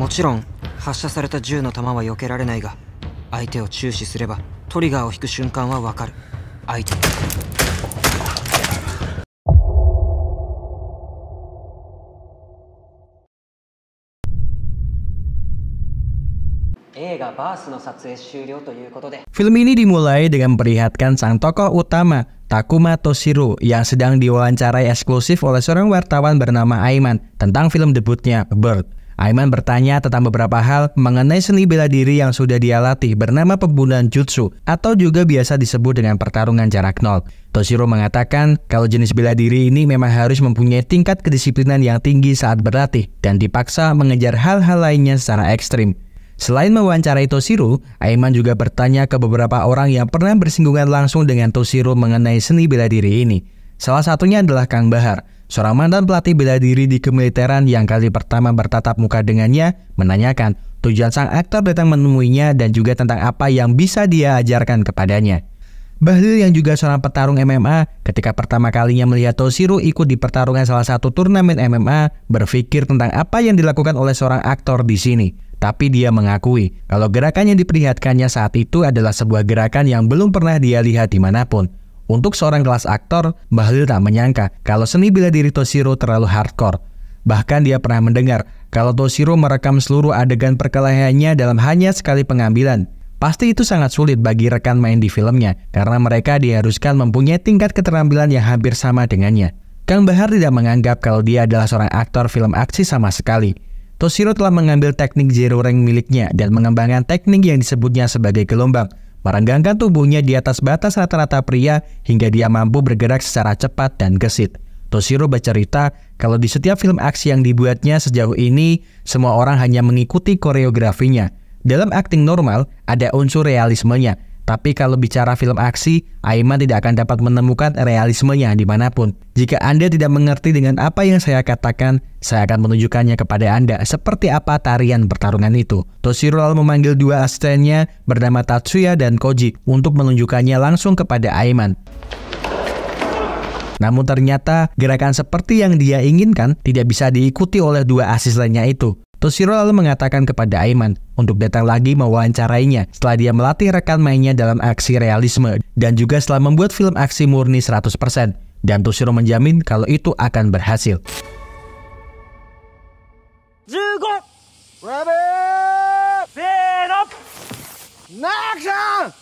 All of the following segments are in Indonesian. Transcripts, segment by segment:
もちろん発射された銃の弾は避けられないが相手を注視すればトリガーを引く瞬間はわかる相手 Film ini dimulai dengan memperlihatkan sang tokoh utama, Takuma Toshiro, yang sedang diwawancarai eksklusif oleh seorang wartawan bernama Aiman tentang film debutnya, Bird. Aiman bertanya tentang beberapa hal mengenai seni bela diri yang sudah dia latih bernama pembunuhan jutsu atau juga biasa disebut dengan pertarungan jarak nol. Toshiro mengatakan kalau jenis bela diri ini memang harus mempunyai tingkat kedisiplinan yang tinggi saat berlatih dan dipaksa mengejar hal-hal lainnya secara ekstrim. Selain mewawancarai Toshiro, Aiman juga bertanya ke beberapa orang yang pernah bersinggungan langsung dengan Toshiro mengenai seni bela diri ini. Salah satunya adalah Kang Bahar. Seorang mantan pelatih bela diri di kemiliteran yang kali pertama bertatap muka dengannya menanyakan tujuan sang aktor datang menemuinya dan juga tentang apa yang bisa dia ajarkan kepadanya. Bahlil yang juga seorang petarung MMA, ketika pertama kalinya melihat Toshiro ikut di pertarungan salah satu turnamen MMA, berpikir tentang apa yang dilakukan oleh seorang aktor di sini. Tapi dia mengakui kalau gerakan yang diperlihatkannya saat itu adalah sebuah gerakan yang belum pernah dia lihat dimanapun. Untuk seorang kelas aktor, Bahlil tak menyangka kalau seni bela diri Toshiro terlalu hardcore. Bahkan dia pernah mendengar kalau Toshiro merekam seluruh adegan perkelahiannya dalam hanya sekali pengambilan. Pasti itu sangat sulit bagi rekan main di filmnya, karena mereka diharuskan mempunyai tingkat keterampilan yang hampir sama dengannya. Kang Bahar tidak menganggap kalau dia adalah seorang aktor film aksi sama sekali. Toshiro telah mengambil teknik zero rank miliknya dan mengembangkan teknik yang disebutnya sebagai gelombang merenggangkan tubuhnya di atas batas rata-rata pria hingga dia mampu bergerak secara cepat dan gesit. Toshiro bercerita kalau di setiap film aksi yang dibuatnya sejauh ini, semua orang hanya mengikuti koreografinya. Dalam akting normal, ada unsur realismenya, tapi kalau bicara film aksi, Aiman tidak akan dapat menemukan realismenya dimanapun. Jika Anda tidak mengerti dengan apa yang saya katakan, saya akan menunjukkannya kepada Anda seperti apa tarian pertarungan itu. Toshiro lalu memanggil dua asistennya bernama Tatsuya dan Koji untuk menunjukkannya langsung kepada Aiman. Namun ternyata gerakan seperti yang dia inginkan tidak bisa diikuti oleh dua asistennya itu. Toshiro lalu mengatakan kepada Aiman untuk datang lagi mewawancarainya setelah dia melatih rekan mainnya dalam aksi realisme dan juga setelah membuat film aksi murni 100%. Dan Toshiro menjamin kalau itu akan berhasil.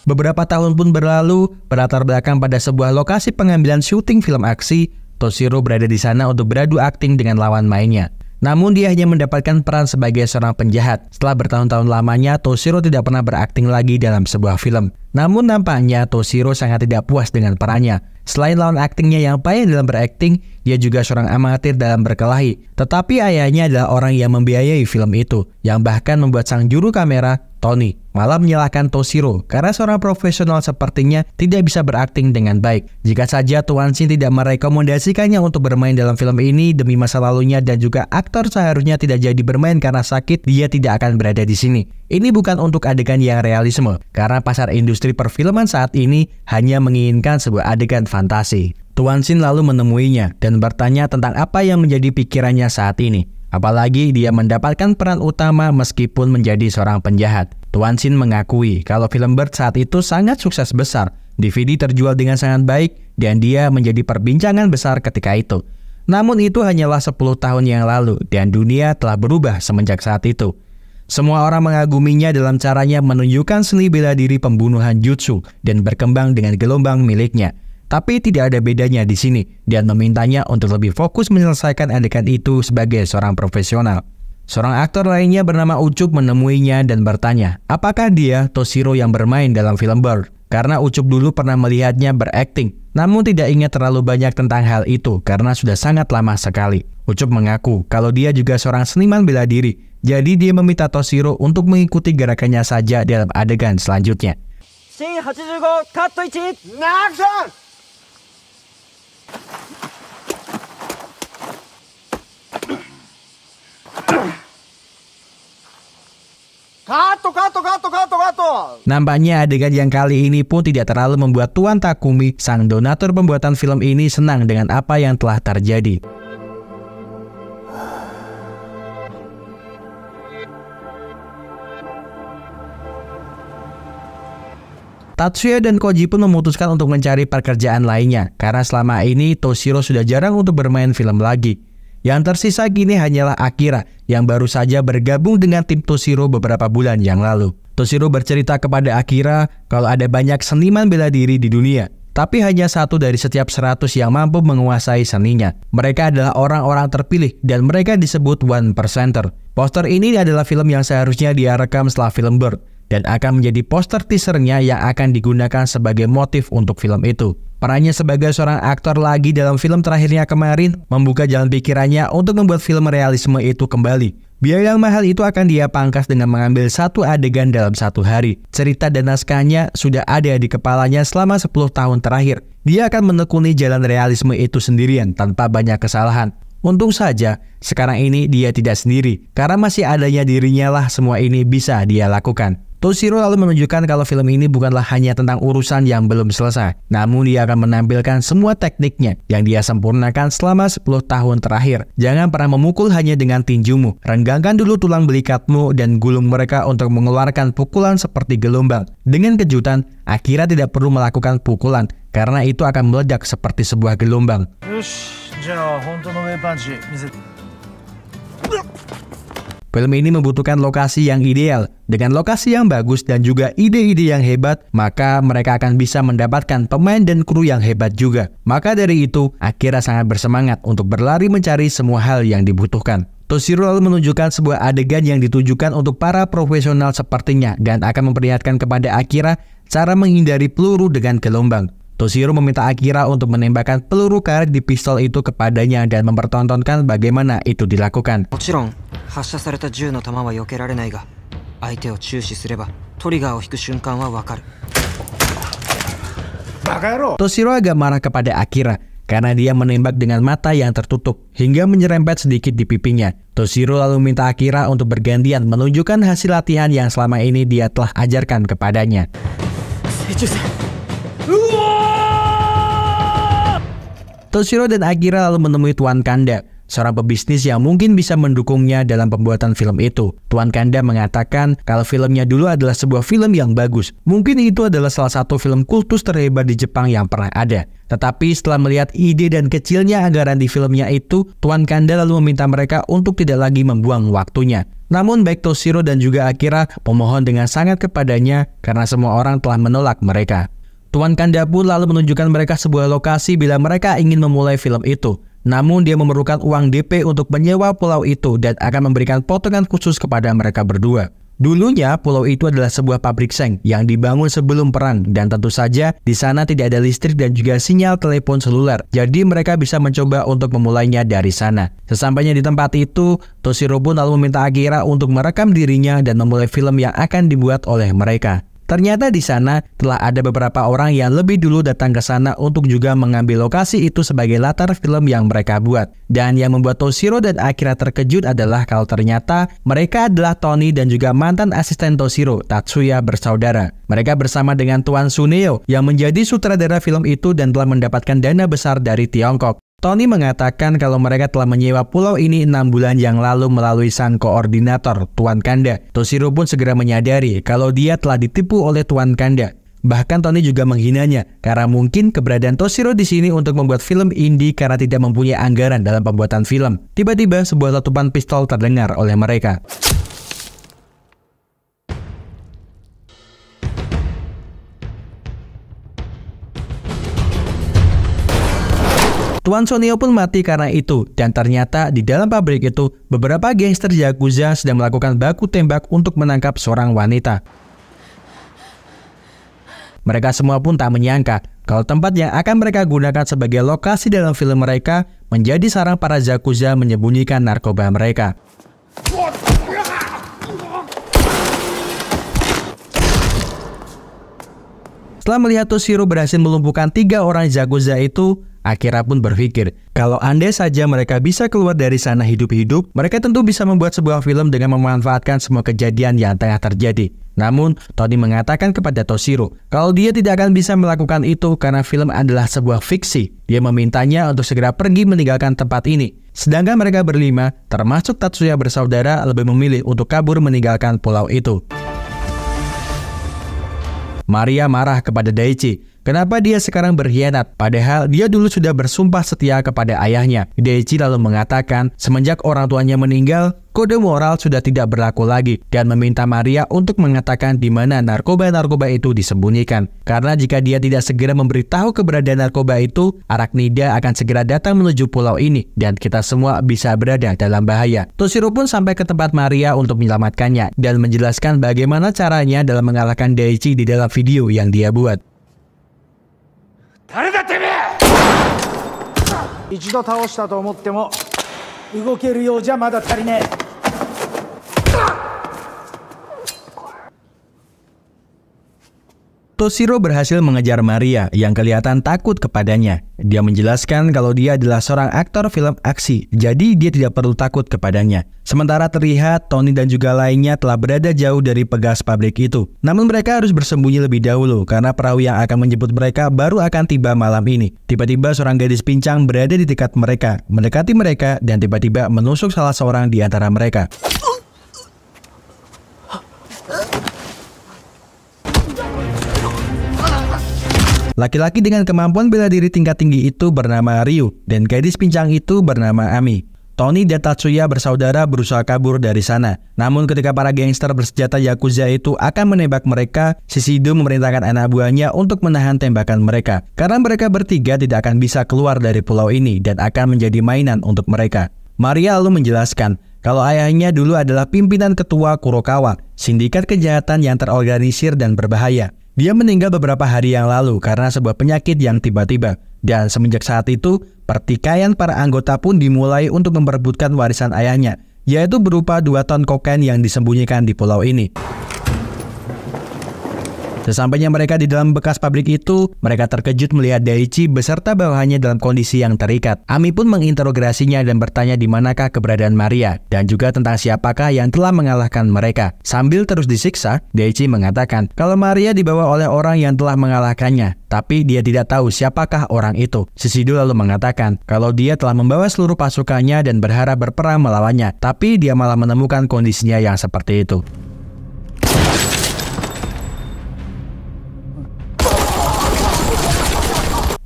Beberapa tahun pun berlalu, berlatar belakang pada sebuah lokasi pengambilan syuting film aksi, Toshiro berada di sana untuk beradu akting dengan lawan mainnya. Namun dia hanya mendapatkan peran sebagai seorang penjahat. Setelah bertahun-tahun lamanya, Toshiro tidak pernah berakting lagi dalam sebuah film. Namun nampaknya Toshiro sangat tidak puas dengan perannya. Selain lawan aktingnya yang payah dalam berakting, dia juga seorang amatir dalam berkelahi. Tetapi ayahnya adalah orang yang membiayai film itu, yang bahkan membuat sang juru kamera, Tony, malah menyalahkan Toshiro karena seorang profesional sepertinya tidak bisa berakting dengan baik. Jika saja Tuan Shin tidak merekomendasikannya untuk bermain dalam film ini demi masa lalunya dan juga aktor seharusnya tidak jadi bermain karena sakit, dia tidak akan berada di sini. Ini bukan untuk adegan yang realisme, karena pasar industri perfilman saat ini hanya menginginkan sebuah adegan fantasi. Tuan Shin lalu menemuinya dan bertanya tentang apa yang menjadi pikirannya saat ini. Apalagi dia mendapatkan peran utama meskipun menjadi seorang penjahat. Tuan Sin mengakui kalau film Bird saat itu sangat sukses besar. DVD terjual dengan sangat baik dan dia menjadi perbincangan besar ketika itu. Namun itu hanyalah 10 tahun yang lalu dan dunia telah berubah semenjak saat itu. Semua orang mengaguminya dalam caranya menunjukkan seni bela diri pembunuhan jutsu dan berkembang dengan gelombang miliknya. Tapi tidak ada bedanya di sini dan memintanya untuk lebih fokus menyelesaikan adegan itu sebagai seorang profesional. Seorang aktor lainnya bernama Ucup menemuinya dan bertanya, apakah dia Toshiro yang bermain dalam film Bird? Karena Ucup dulu pernah melihatnya berakting, namun tidak ingat terlalu banyak tentang hal itu karena sudah sangat lama sekali. Ucup mengaku kalau dia juga seorang seniman bela diri, jadi dia meminta Toshiro untuk mengikuti gerakannya saja dalam adegan selanjutnya. Scene 85, cut 1, Kato, kato, kato, kato, kato. Nampaknya adegan yang kali ini pun tidak terlalu membuat Tuan Takumi, sang donatur pembuatan film ini senang dengan apa yang telah terjadi. Tatsuya dan Koji pun memutuskan untuk mencari pekerjaan lainnya karena selama ini Toshiro sudah jarang untuk bermain film lagi. Yang tersisa kini hanyalah Akira yang baru saja bergabung dengan tim Toshiro beberapa bulan yang lalu. Toshiro bercerita kepada Akira kalau ada banyak seniman bela diri di dunia, tapi hanya satu dari setiap seratus yang mampu menguasai seninya. Mereka adalah orang-orang terpilih dan mereka disebut One Percenter. Poster ini adalah film yang seharusnya diarekam setelah film Bird, dan akan menjadi poster teasernya yang akan digunakan sebagai motif untuk film itu. Perannya sebagai seorang aktor lagi dalam film terakhirnya kemarin membuka jalan pikirannya untuk membuat film realisme itu kembali. Biaya yang mahal itu akan dia pangkas dengan mengambil satu adegan dalam satu hari. Cerita dan naskahnya sudah ada di kepalanya selama 10 tahun terakhir. Dia akan menekuni jalan realisme itu sendirian tanpa banyak kesalahan. Untung saja, sekarang ini dia tidak sendiri, karena masih adanya dirinya lah semua ini bisa dia lakukan. Toshiro lalu menunjukkan kalau film ini bukanlah hanya tentang urusan yang belum selesai, namun dia akan menampilkan semua tekniknya yang dia sempurnakan selama 10 tahun terakhir. Jangan pernah memukul hanya dengan tinjumu, renggangkan dulu tulang belikatmu dan gulung mereka untuk mengeluarkan pukulan seperti gelombang. Dengan kejutan, Akira tidak perlu melakukan pukulan karena itu akan meledak seperti sebuah gelombang. Yush, jauh, Film ini membutuhkan lokasi yang ideal. Dengan lokasi yang bagus dan juga ide-ide yang hebat, maka mereka akan bisa mendapatkan pemain dan kru yang hebat juga. Maka dari itu, Akira sangat bersemangat untuk berlari mencari semua hal yang dibutuhkan. Toshiro lalu menunjukkan sebuah adegan yang ditujukan untuk para profesional sepertinya dan akan memperlihatkan kepada Akira cara menghindari peluru dengan gelombang. Toshiro meminta Akira untuk menembakkan peluru karet di pistol itu kepadanya dan mempertontonkan bagaimana itu dilakukan. Toshiro agak marah kepada Akira karena dia menembak dengan mata yang tertutup hingga menyerempet sedikit di pipinya. Toshiro lalu minta Akira untuk bergantian menunjukkan hasil latihan yang selama ini dia telah ajarkan kepadanya. Toshiro dan Akira lalu menemui Tuan Kanda, seorang pebisnis yang mungkin bisa mendukungnya dalam pembuatan film itu. Tuan Kanda mengatakan kalau filmnya dulu adalah sebuah film yang bagus. Mungkin itu adalah salah satu film kultus terhebat di Jepang yang pernah ada. Tetapi setelah melihat ide dan kecilnya anggaran di filmnya itu, Tuan Kanda lalu meminta mereka untuk tidak lagi membuang waktunya. Namun baik Toshiro dan juga Akira memohon dengan sangat kepadanya karena semua orang telah menolak mereka. Tuan Kanda pun lalu menunjukkan mereka sebuah lokasi bila mereka ingin memulai film itu. Namun dia memerlukan uang DP untuk menyewa pulau itu dan akan memberikan potongan khusus kepada mereka berdua. Dulunya, pulau itu adalah sebuah pabrik seng yang dibangun sebelum perang dan tentu saja di sana tidak ada listrik dan juga sinyal telepon seluler. Jadi mereka bisa mencoba untuk memulainya dari sana. Sesampainya di tempat itu, Toshiro pun lalu meminta Akira untuk merekam dirinya dan memulai film yang akan dibuat oleh mereka. Ternyata di sana telah ada beberapa orang yang lebih dulu datang ke sana untuk juga mengambil lokasi itu sebagai latar film yang mereka buat. Dan yang membuat Toshiro dan Akira terkejut adalah kalau ternyata mereka adalah Tony dan juga mantan asisten Toshiro, Tatsuya bersaudara. Mereka bersama dengan Tuan Suneo yang menjadi sutradara film itu dan telah mendapatkan dana besar dari Tiongkok. Tony mengatakan kalau mereka telah menyewa pulau ini enam bulan yang lalu melalui sang koordinator, Tuan Kanda. Toshiro pun segera menyadari kalau dia telah ditipu oleh Tuan Kanda. Bahkan Tony juga menghinanya karena mungkin keberadaan Toshiro di sini untuk membuat film indie karena tidak mempunyai anggaran dalam pembuatan film. Tiba-tiba sebuah letupan pistol terdengar oleh mereka. Tuan Sonio pun mati karena itu, dan ternyata di dalam pabrik itu, beberapa gangster Yakuza sedang melakukan baku tembak untuk menangkap seorang wanita. Mereka semua pun tak menyangka kalau tempat yang akan mereka gunakan sebagai lokasi dalam film mereka menjadi sarang para Yakuza menyembunyikan narkoba mereka. Setelah melihat Toshiro berhasil melumpuhkan tiga orang Yakuza itu, Akira pun berpikir, kalau andai saja mereka bisa keluar dari sana hidup-hidup, mereka tentu bisa membuat sebuah film dengan memanfaatkan semua kejadian yang tengah terjadi. Namun, Tony mengatakan kepada Toshiro, kalau dia tidak akan bisa melakukan itu karena film adalah sebuah fiksi. Dia memintanya untuk segera pergi meninggalkan tempat ini. Sedangkan mereka berlima, termasuk Tatsuya bersaudara, lebih memilih untuk kabur meninggalkan pulau itu. Maria marah kepada Daichi Kenapa dia sekarang berkhianat? Padahal dia dulu sudah bersumpah setia kepada ayahnya. Deji lalu mengatakan, semenjak orang tuanya meninggal, kode moral sudah tidak berlaku lagi dan meminta Maria untuk mengatakan di mana narkoba-narkoba itu disembunyikan. Karena jika dia tidak segera memberitahu keberadaan narkoba itu, Araknida akan segera datang menuju pulau ini dan kita semua bisa berada dalam bahaya. Toshiro pun sampai ke tempat Maria untuk menyelamatkannya dan menjelaskan bagaimana caranya dalam mengalahkan Daichi di dalam video yang dia buat. 誰だてめえ一度倒したと思っても動けるようじゃまだ足りねえ Toshiro berhasil mengejar Maria yang kelihatan takut kepadanya. Dia menjelaskan kalau dia adalah seorang aktor film aksi, jadi dia tidak perlu takut kepadanya. Sementara terlihat, Tony dan juga lainnya telah berada jauh dari pegas pabrik itu. Namun mereka harus bersembunyi lebih dahulu karena perahu yang akan menjemput mereka baru akan tiba malam ini. Tiba-tiba seorang gadis pincang berada di dekat mereka, mendekati mereka, dan tiba-tiba menusuk salah seorang di antara mereka. Laki-laki dengan kemampuan bela diri tingkat tinggi itu bernama Ryu, dan gadis pincang itu bernama Ami. Tony dan Tatsuya bersaudara berusaha kabur dari sana. Namun ketika para gangster bersenjata Yakuza itu akan menembak mereka, Shishido memerintahkan anak buahnya untuk menahan tembakan mereka. Karena mereka bertiga tidak akan bisa keluar dari pulau ini dan akan menjadi mainan untuk mereka. Maria lalu menjelaskan, kalau ayahnya dulu adalah pimpinan ketua Kurokawa, sindikat kejahatan yang terorganisir dan berbahaya. Dia meninggal beberapa hari yang lalu karena sebuah penyakit yang tiba-tiba. Dan semenjak saat itu, pertikaian para anggota pun dimulai untuk memperebutkan warisan ayahnya, yaitu berupa dua ton kokain yang disembunyikan di pulau ini. Sesampainya mereka di dalam bekas pabrik itu, mereka terkejut melihat Daichi beserta bawahannya dalam kondisi yang terikat. Ami pun menginterogasinya dan bertanya di manakah keberadaan Maria dan juga tentang siapakah yang telah mengalahkan mereka. Sambil terus disiksa, Daichi mengatakan kalau Maria dibawa oleh orang yang telah mengalahkannya, tapi dia tidak tahu siapakah orang itu. Sisidu lalu mengatakan kalau dia telah membawa seluruh pasukannya dan berharap berperang melawannya, tapi dia malah menemukan kondisinya yang seperti itu.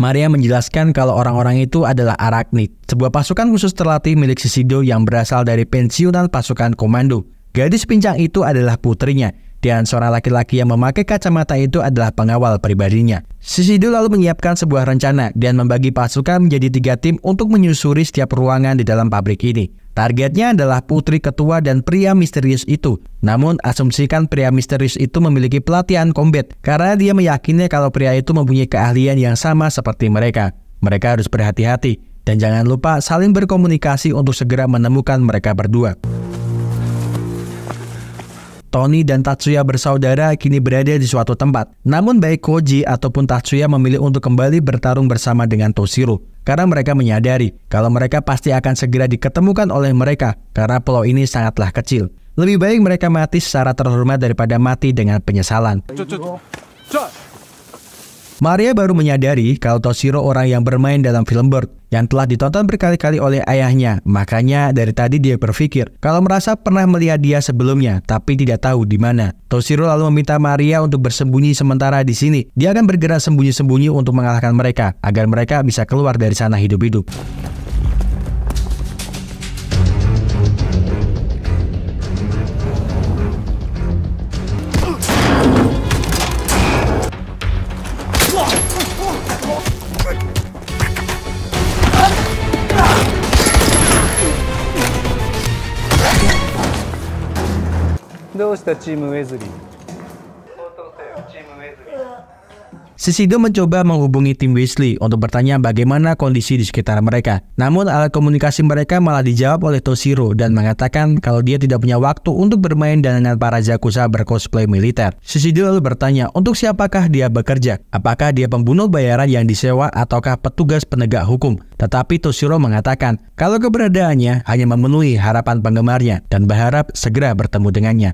Maria menjelaskan kalau orang-orang itu adalah Arachnid, sebuah pasukan khusus terlatih milik Sisido yang berasal dari pensiunan pasukan komando. Gadis pincang itu adalah putrinya, dan seorang laki-laki yang memakai kacamata itu adalah pengawal pribadinya. Sisidu lalu menyiapkan sebuah rencana dan membagi pasukan menjadi tiga tim untuk menyusuri setiap ruangan di dalam pabrik ini. Targetnya adalah putri ketua dan pria misterius itu. Namun, asumsikan pria misterius itu memiliki pelatihan combat karena dia meyakini kalau pria itu mempunyai keahlian yang sama seperti mereka. Mereka harus berhati-hati dan jangan lupa saling berkomunikasi untuk segera menemukan mereka berdua. Tony dan Tatsuya bersaudara kini berada di suatu tempat. Namun baik Koji ataupun Tatsuya memilih untuk kembali bertarung bersama dengan Toshiro. Karena mereka menyadari kalau mereka pasti akan segera diketemukan oleh mereka karena pulau ini sangatlah kecil. Lebih baik mereka mati secara terhormat daripada mati dengan penyesalan. Maria baru menyadari kalau Toshiro orang yang bermain dalam film Bird yang telah ditonton berkali-kali oleh ayahnya. Makanya dari tadi dia berpikir kalau merasa pernah melihat dia sebelumnya tapi tidak tahu di mana. Toshiro lalu meminta Maria untuk bersembunyi sementara di sini. Dia akan bergerak sembunyi-sembunyi untuk mengalahkan mereka agar mereka bisa keluar dari sana hidup-hidup. どうしたチームウェズリー Sisido mencoba menghubungi tim Weasley untuk bertanya bagaimana kondisi di sekitar mereka. Namun alat komunikasi mereka malah dijawab oleh Toshiro dan mengatakan kalau dia tidak punya waktu untuk bermain dengan para Yakuza berkosplay militer. Sisido lalu bertanya untuk siapakah dia bekerja? Apakah dia pembunuh bayaran yang disewa ataukah petugas penegak hukum? Tetapi Toshiro mengatakan kalau keberadaannya hanya memenuhi harapan penggemarnya dan berharap segera bertemu dengannya.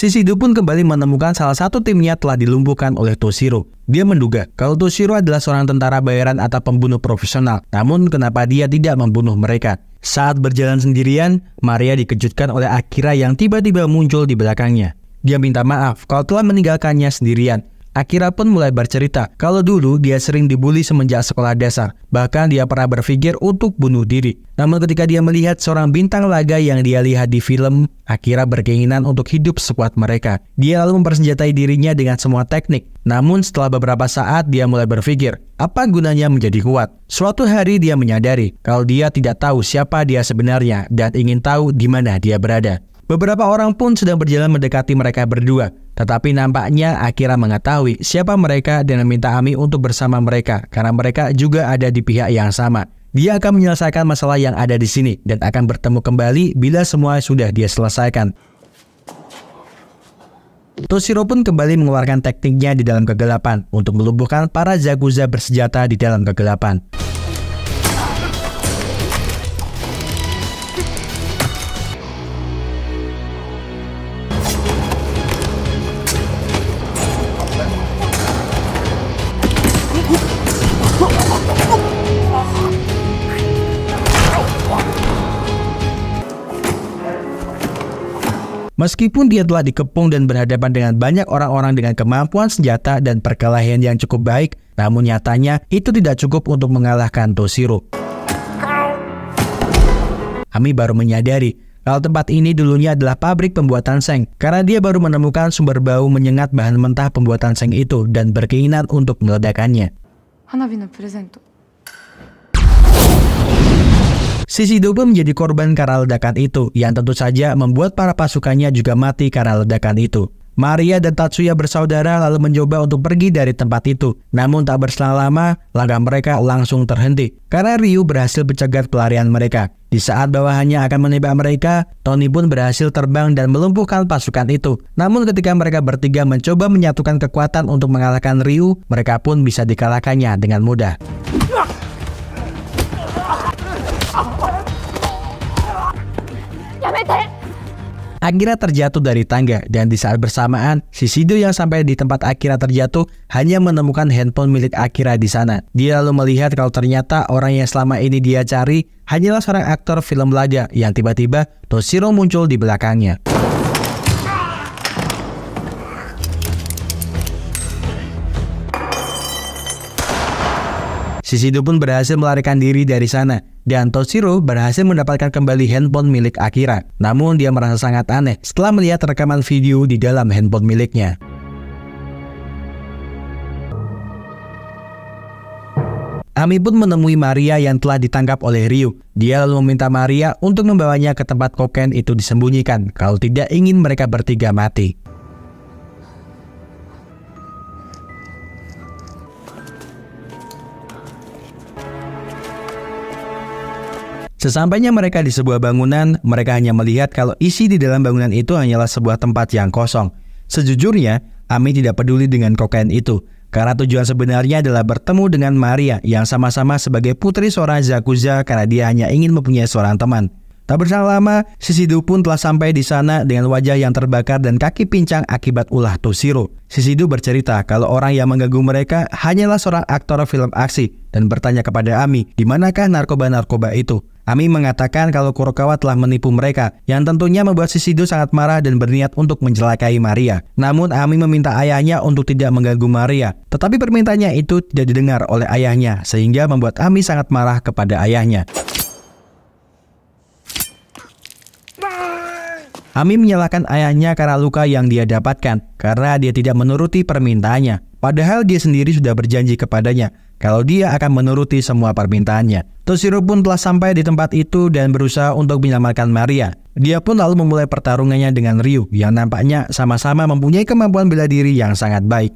Shishido pun kembali menemukan salah satu timnya telah dilumpuhkan oleh Toshiro. Dia menduga kalau Toshiro adalah seorang tentara bayaran atau pembunuh profesional, namun kenapa dia tidak membunuh mereka? Saat berjalan sendirian, Maria dikejutkan oleh Akira yang tiba-tiba muncul di belakangnya. Dia minta maaf kalau telah meninggalkannya sendirian, Akira pun mulai bercerita kalau dulu dia sering dibully semenjak sekolah dasar. Bahkan dia pernah berpikir untuk bunuh diri. Namun ketika dia melihat seorang bintang laga yang dia lihat di film, Akira berkeinginan untuk hidup sekuat mereka. Dia lalu mempersenjatai dirinya dengan semua teknik. Namun setelah beberapa saat dia mulai berpikir, apa gunanya menjadi kuat? Suatu hari dia menyadari kalau dia tidak tahu siapa dia sebenarnya dan ingin tahu di mana dia berada. Beberapa orang pun sedang berjalan mendekati mereka berdua, tetapi nampaknya Akira mengetahui siapa mereka dan meminta Ami untuk bersama mereka karena mereka juga ada di pihak yang sama. Dia akan menyelesaikan masalah yang ada di sini dan akan bertemu kembali bila semua sudah dia selesaikan. Toshiro pun kembali mengeluarkan tekniknya di dalam kegelapan untuk melumpuhkan para zakuza bersenjata di dalam kegelapan. Meskipun dia telah dikepung dan berhadapan dengan banyak orang-orang dengan kemampuan senjata dan perkelahian yang cukup baik, namun nyatanya itu tidak cukup untuk mengalahkan Toshiro. Ami baru menyadari kalau tempat ini dulunya adalah pabrik pembuatan seng, karena dia baru menemukan sumber bau menyengat bahan mentah pembuatan seng itu dan berkeinginan untuk meledakannya. Hanabi no presento pun menjadi korban karena ledakan itu, yang tentu saja membuat para pasukannya juga mati karena ledakan itu. Maria dan Tatsuya bersaudara lalu mencoba untuk pergi dari tempat itu. Namun tak berselang lama, langkah mereka langsung terhenti karena Ryu berhasil mencegat pelarian mereka. Di saat bawahannya akan menembak mereka, Tony pun berhasil terbang dan melumpuhkan pasukan itu. Namun ketika mereka bertiga mencoba menyatukan kekuatan untuk mengalahkan Ryu, mereka pun bisa dikalahkannya dengan mudah. Akira terjatuh dari tangga dan di saat bersamaan, Shishido yang sampai di tempat Akira terjatuh hanya menemukan handphone milik Akira di sana. Dia lalu melihat kalau ternyata orang yang selama ini dia cari hanyalah seorang aktor film laga yang tiba-tiba Toshiro muncul di belakangnya. Shishido pun berhasil melarikan diri dari sana, dan Toshiro berhasil mendapatkan kembali handphone milik Akira. Namun dia merasa sangat aneh setelah melihat rekaman video di dalam handphone miliknya. Ami pun menemui Maria yang telah ditangkap oleh Ryu. Dia lalu meminta Maria untuk membawanya ke tempat koken itu disembunyikan, kalau tidak ingin mereka bertiga mati. Sesampainya mereka di sebuah bangunan, mereka hanya melihat kalau isi di dalam bangunan itu hanyalah sebuah tempat yang kosong. Sejujurnya, Ami tidak peduli dengan kokain itu, karena tujuan sebenarnya adalah bertemu dengan Maria yang sama-sama sebagai putri seorang Zakuza karena dia hanya ingin mempunyai seorang teman. Tak berselang lama, Sisidu pun telah sampai di sana dengan wajah yang terbakar dan kaki pincang akibat ulah Toshiro. Sisidu bercerita kalau orang yang mengganggu mereka hanyalah seorang aktor film aksi dan bertanya kepada Ami, di manakah narkoba-narkoba itu? Ami mengatakan kalau Kurokawa telah menipu mereka, yang tentunya membuat Shishido sangat marah dan berniat untuk mencelakai Maria. Namun Ami meminta ayahnya untuk tidak mengganggu Maria, tetapi permintaannya itu tidak didengar oleh ayahnya, sehingga membuat Ami sangat marah kepada ayahnya. Ami menyalahkan ayahnya karena luka yang dia dapatkan, karena dia tidak menuruti permintaannya. Padahal dia sendiri sudah berjanji kepadanya kalau dia akan menuruti semua permintaannya. Toshiro pun telah sampai di tempat itu dan berusaha untuk menyelamatkan Maria. Dia pun lalu memulai pertarungannya dengan Ryu yang nampaknya sama-sama mempunyai kemampuan bela diri yang sangat baik.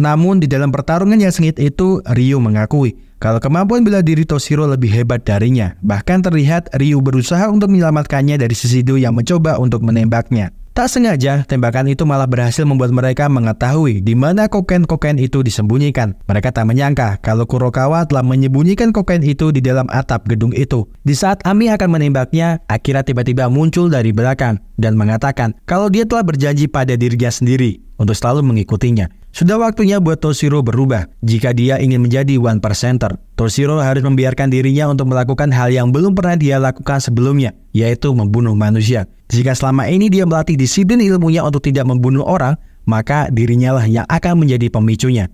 Namun di dalam pertarungan yang sengit itu, Ryu mengakui kalau kemampuan bela diri Toshiro lebih hebat darinya. Bahkan terlihat Ryu berusaha untuk menyelamatkannya dari Sisido yang mencoba untuk menembaknya. Tak sengaja, tembakan itu malah berhasil membuat mereka mengetahui di mana kokain-kokain itu disembunyikan. Mereka tak menyangka kalau Kurokawa telah menyembunyikan kokain itu di dalam atap gedung itu. Di saat Ami akan menembaknya, Akira tiba-tiba muncul dari belakang dan mengatakan kalau dia telah berjanji pada dirinya sendiri untuk selalu mengikutinya. Sudah waktunya buat Toshiro berubah. Jika dia ingin menjadi one percenter, Toshiro harus membiarkan dirinya untuk melakukan hal yang belum pernah dia lakukan sebelumnya, yaitu membunuh manusia. Jika selama ini dia melatih disiplin ilmunya untuk tidak membunuh orang, maka dirinya lah yang akan menjadi pemicunya.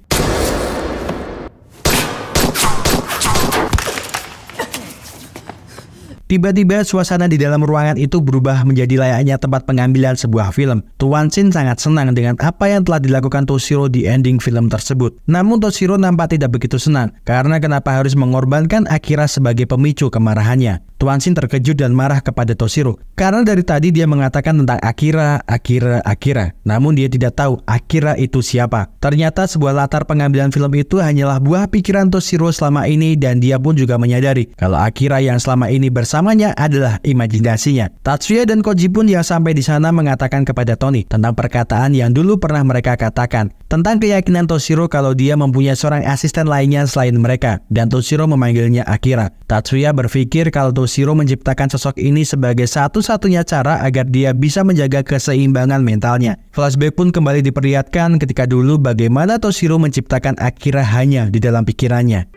Tiba-tiba suasana di dalam ruangan itu berubah menjadi layaknya tempat pengambilan sebuah film. Tuan Sin sangat senang dengan apa yang telah dilakukan Toshiro di ending film tersebut. Namun Toshiro nampak tidak begitu senang, karena kenapa harus mengorbankan Akira sebagai pemicu kemarahannya. Tuan Shin terkejut dan marah kepada Toshiro karena dari tadi dia mengatakan tentang Akira, Akira, Akira. Namun dia tidak tahu Akira itu siapa. Ternyata sebuah latar pengambilan film itu hanyalah buah pikiran Toshiro selama ini dan dia pun juga menyadari kalau Akira yang selama ini bersamanya adalah imajinasinya. Tatsuya dan Koji pun yang sampai di sana mengatakan kepada Tony tentang perkataan yang dulu pernah mereka katakan tentang keyakinan Toshiro kalau dia mempunyai seorang asisten lainnya selain mereka dan Toshiro memanggilnya Akira. Tatsuya berpikir kalau Toshiro menciptakan sosok ini sebagai satu-satunya cara agar dia bisa menjaga keseimbangan mentalnya. Flashback pun kembali diperlihatkan ketika dulu bagaimana Toshiro menciptakan Akira hanya di dalam pikirannya.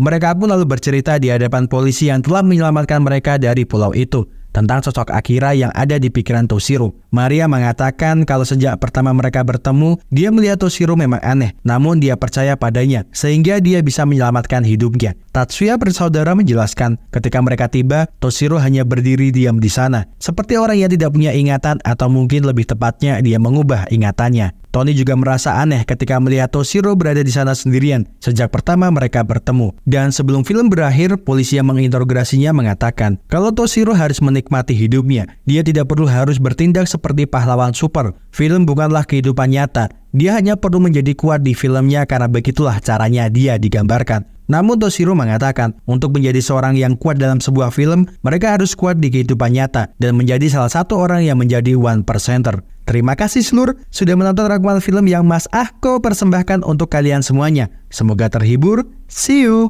Mereka pun lalu bercerita di hadapan polisi yang telah menyelamatkan mereka dari pulau itu tentang sosok Akira yang ada di pikiran Toshiro. Maria mengatakan kalau sejak pertama mereka bertemu, dia melihat Toshiro memang aneh, namun dia percaya padanya, sehingga dia bisa menyelamatkan hidupnya. Tatsuya bersaudara menjelaskan, ketika mereka tiba, Toshiro hanya berdiri diam di sana, seperti orang yang tidak punya ingatan atau mungkin lebih tepatnya dia mengubah ingatannya. Tony juga merasa aneh ketika melihat Toshiro berada di sana sendirian sejak pertama mereka bertemu. Dan sebelum film berakhir, polisi yang menginterogasinya mengatakan kalau Toshiro harus menikmati hidupnya, dia tidak perlu harus bertindak seperti pahlawan super. Film bukanlah kehidupan nyata, dia hanya perlu menjadi kuat di filmnya karena begitulah caranya dia digambarkan. Namun Toshiro mengatakan, untuk menjadi seorang yang kuat dalam sebuah film, mereka harus kuat di kehidupan nyata dan menjadi salah satu orang yang menjadi one percenter. Terima kasih seluruh sudah menonton rangkuman film yang Mas Ahko persembahkan untuk kalian semuanya. Semoga terhibur. See you!